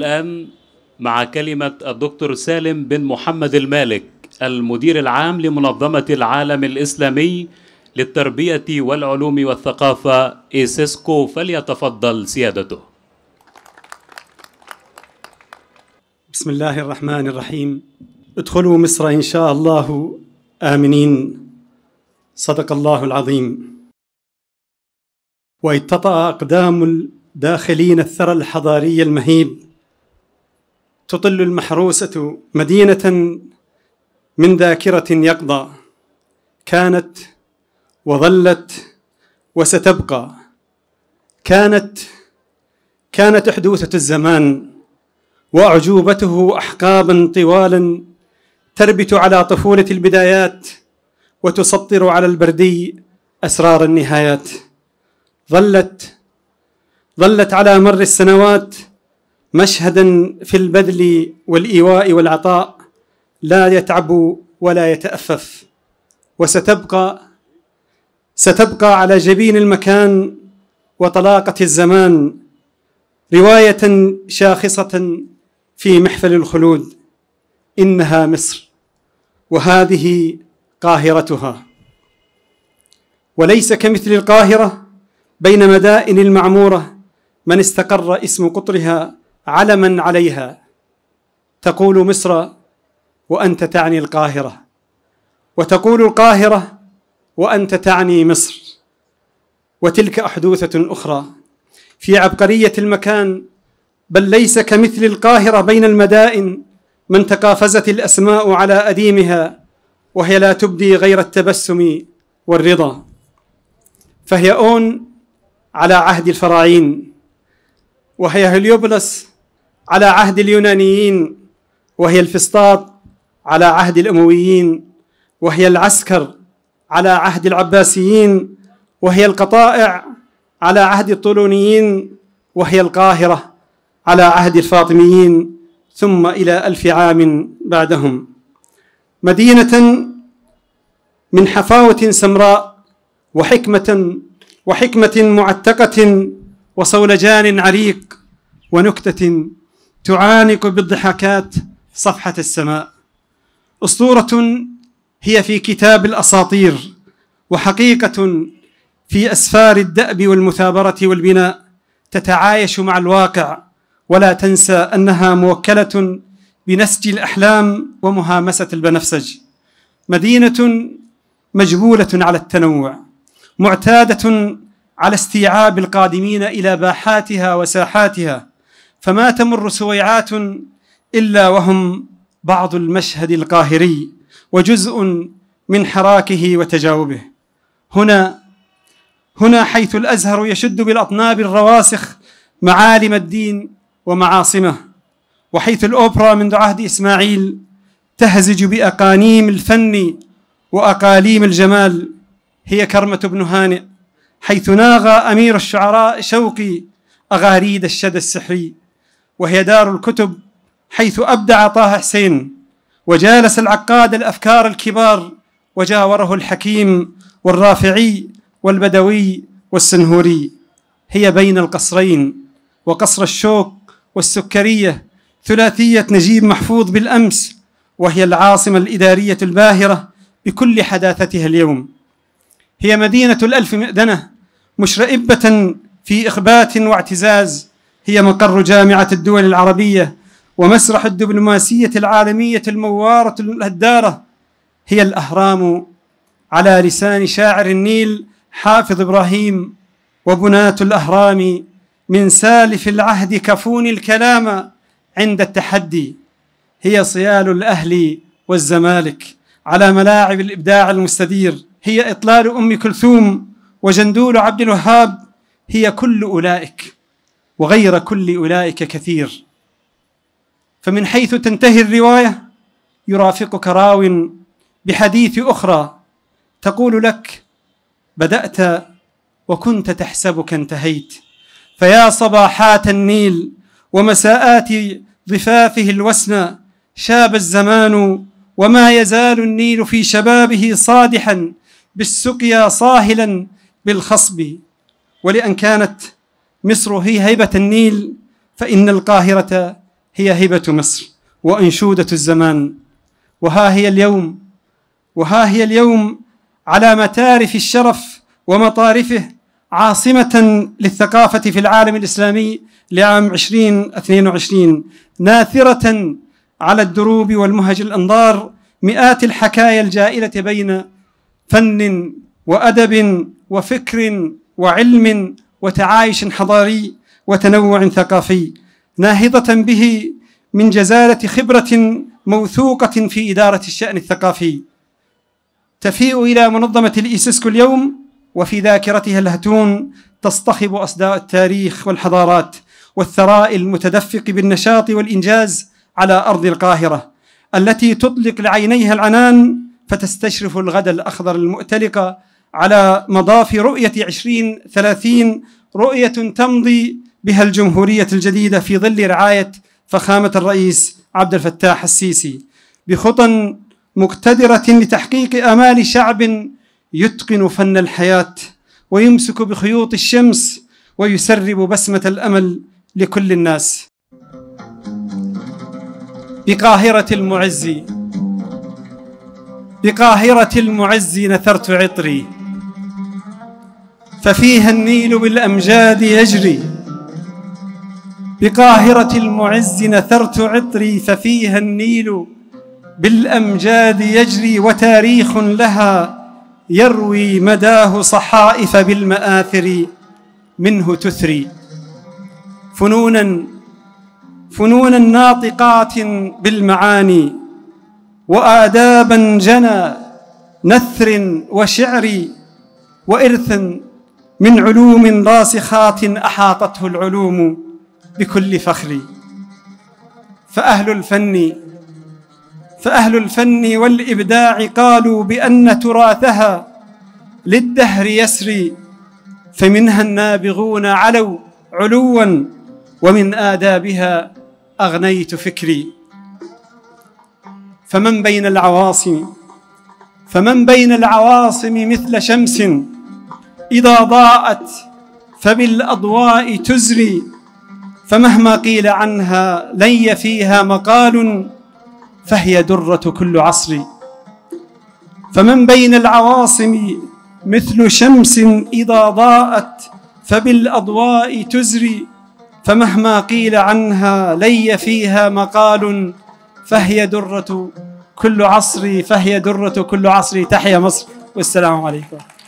الآن مع كلمة الدكتور سالم بن محمد المالك المدير العام لمنظمة العالم الإسلامي للتربية والعلوم والثقافة إيسيسكو فليتفضل سيادته بسم الله الرحمن الرحيم ادخلوا مصر إن شاء الله آمنين صدق الله العظيم وإتطأ أقدام الداخلين الثرى الحضاري المهيب تطل المحروسة مدينة من ذاكرة يقضى كانت وظلت وستبقى كانت كانت حدوثة الزمان وأعجوبته أحقابا طوالا تربت على طفولة البدايات وتسطر على البردي أسرار النهايات ظلت ظلت على مر السنوات مشهدا في البذل والايواء والعطاء لا يتعب ولا يتأفف وستبقى ستبقى على جبين المكان وطلاقة الزمان رواية شاخصة في محفل الخلود إنها مصر وهذه قاهرتها وليس كمثل القاهرة بين مدائن المعمورة من استقر اسم قطرها علما عليها تقول مصر وانت تعني القاهره وتقول القاهره وانت تعني مصر وتلك احدوثه اخرى في عبقريه المكان بل ليس كمثل القاهره بين المدائن من تقافزت الاسماء على اديمها وهي لا تبدي غير التبسم والرضا فهي اون على عهد الفراعين وهي هليوبلس على عهد اليونانيين وهي الفسطاط على عهد الأمويين وهي العسكر على عهد العباسيين وهي القطائع على عهد الطولونيين وهي القاهرة على عهد الفاطميين ثم إلى ألف عام بعدهم مدينة من حفاوة سمراء وحكمة وحكمة معتقة وصولجان عريق ونكتة تعانق بالضحكات صفحة السماء أسطورة هي في كتاب الأساطير وحقيقة في أسفار الدأب والمثابرة والبناء تتعايش مع الواقع ولا تنسى أنها موكلة بنسج الأحلام ومهامسة البنفسج مدينة مجبولة على التنوع معتادة على استيعاب القادمين إلى باحاتها وساحاتها فما تمر سويعات الا وهم بعض المشهد القاهري وجزء من حراكه وتجاوبه هنا هنا حيث الازهر يشد بالاطناب الرواسخ معالم الدين ومعاصمه وحيث الاوبرا منذ عهد اسماعيل تهزج باقانيم الفن واقاليم الجمال هي كرمه بن هانئ حيث ناغى امير الشعراء شوقي اغاريد الشدى السحري وهي دار الكتب حيث أبدع طه حسين وجالس العقاد الأفكار الكبار وجاوره الحكيم والرافعي والبدوي والسنهوري هي بين القصرين وقصر الشوك والسكرية ثلاثية نجيب محفوظ بالأمس وهي العاصمة الإدارية الباهرة بكل حداثتها اليوم هي مدينة الألف مئذنه مشرئبة في إخبات واعتزاز هي مقر جامعة الدول العربية ومسرح الدبلوماسية العالمية الموارة الهدارة هي الأهرام على لسان شاعر النيل حافظ إبراهيم وبناة الأهرام من سالف العهد كفون الكلام عند التحدي هي صيال الأهل والزمالك على ملاعب الإبداع المستدير هي إطلال أم كلثوم وجندول عبد الوهاب هي كل أولئك وغير كل أولئك كثير فمن حيث تنتهي الرواية يرافقك راو بحديث أخرى تقول لك بدأت وكنت تحسبك انتهيت فيا صباحات النيل ومساءات ضفافه الوسنى شاب الزمان وما يزال النيل في شبابه صادحا بالسقيا صاهلا بالخصب ولأن كانت مصر هي هيبة النيل فإن القاهرة هي هبة مصر وأنشودة الزمان وها هي اليوم وها هي اليوم على متارف الشرف ومطارفه عاصمة للثقافة في العالم الإسلامي لعام 2022 ناثرة على الدروب والمهج الأنظار مئات الحكايا الجائلة بين فن وأدب وفكر وعلم وتعايش حضاري وتنوع ثقافي ناهضة به من جزالة خبرة موثوقة في إدارة الشأن الثقافي تفيء إلى منظمة الإيسسكو اليوم وفي ذاكرتها الهتون تصطخب أصداء التاريخ والحضارات والثراء المتدفق بالنشاط والإنجاز على أرض القاهرة التي تطلق لعينيها العنان فتستشرف الغد الأخضر المؤتلقة على مضاف رؤية 2030 رؤية تمضي بها الجمهورية الجديدة في ظل رعاية فخامة الرئيس عبد الفتاح السيسي بخطى مقتدرة لتحقيق آمال شعب يتقن فن الحياة ويمسك بخيوط الشمس ويسرب بسمة الأمل لكل الناس بقاهرة المعز بقاهرة المعز نثرت عطري ففيها النيل بالأمجاد يجري بقاهرة المعز نثرت عطري ففيها النيل بالأمجاد يجري وتاريخ لها يروي مداه صحائف بالمآثر منه تثري فنونا فنونا ناطقات بالمعاني وآدابا جنى نثر وشعر وإرثا من علوم راسخات احاطته العلوم بكل فخر فاهل الفن فاهل الفن والابداع قالوا بان تراثها للدهر يسري فمنها النابغون علوا علوا ومن آدابها أغنيت فكري فمن بين العواصم فمن بين العواصم مثل شمس إذا ضاءت فبالأضواء تزري فمهما قيل عنها لي فيها مقال فهي درة كل عصر فمن بين العواصم مثل شمس إذا ضاءت فبالأضواء تزري فمهما قيل عنها لي فيها مقال فهي درة كل عصر فهي درة كل عصر تحيا مصر والسلام عليكم